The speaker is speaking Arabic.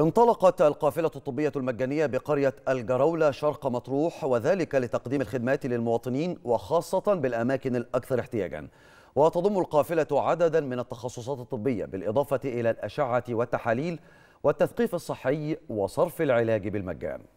انطلقت القافلة الطبية المجانية بقرية الجرولة شرق مطروح وذلك لتقديم الخدمات للمواطنين وخاصة بالأماكن الأكثر احتياجا وتضم القافلة عددا من التخصصات الطبية بالإضافة إلى الأشعة والتحاليل والتثقيف الصحي وصرف العلاج بالمجان